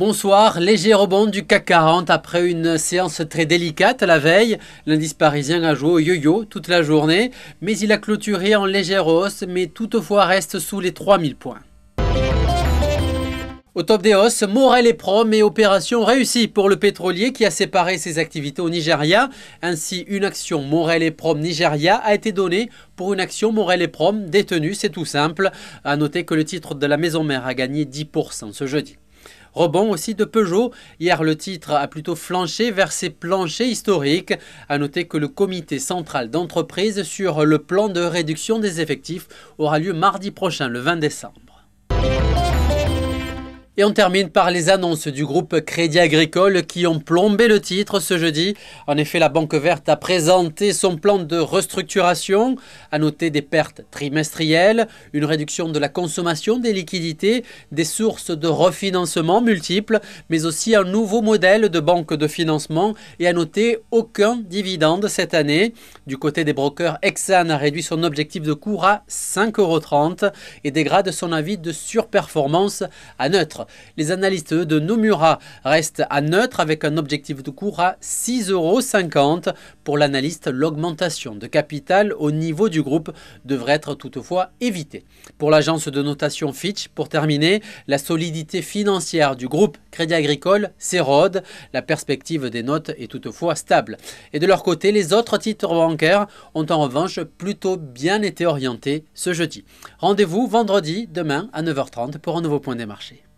Bonsoir, léger rebond du CAC 40 après une séance très délicate la veille. L'indice parisien a joué au yo-yo toute la journée, mais il a clôturé en légère hausse, mais toutefois reste sous les 3000 points. Au top des hausses, Morel et Prom et opération réussie pour le pétrolier qui a séparé ses activités au Nigeria. Ainsi, une action Morel et Prom Nigeria a été donnée pour une action Morel et Prom détenue, c'est tout simple. À noter que le titre de la maison mère a gagné 10% ce jeudi. Rebond aussi de Peugeot. Hier, le titre a plutôt flanché vers ses planchers historiques. À noter que le comité central d'entreprise sur le plan de réduction des effectifs aura lieu mardi prochain, le 20 décembre. Et on termine par les annonces du groupe Crédit Agricole qui ont plombé le titre ce jeudi. En effet, la Banque Verte a présenté son plan de restructuration, à noter des pertes trimestrielles, une réduction de la consommation des liquidités, des sources de refinancement multiples, mais aussi un nouveau modèle de banque de financement et a noté aucun dividende cette année. Du côté des brokers, Exxon a réduit son objectif de cours à euros et dégrade son avis de surperformance à neutre. Les analystes de Nomura restent à neutre avec un objectif de cours à 6,50 euros. Pour l'analyste, l'augmentation de capital au niveau du groupe devrait être toutefois évitée. Pour l'agence de notation Fitch, pour terminer, la solidité financière du groupe Crédit Agricole s'érode. La perspective des notes est toutefois stable. Et de leur côté, les autres titres bancaires ont en revanche plutôt bien été orientés ce jeudi. Rendez-vous vendredi demain à 9h30 pour un nouveau point des marchés.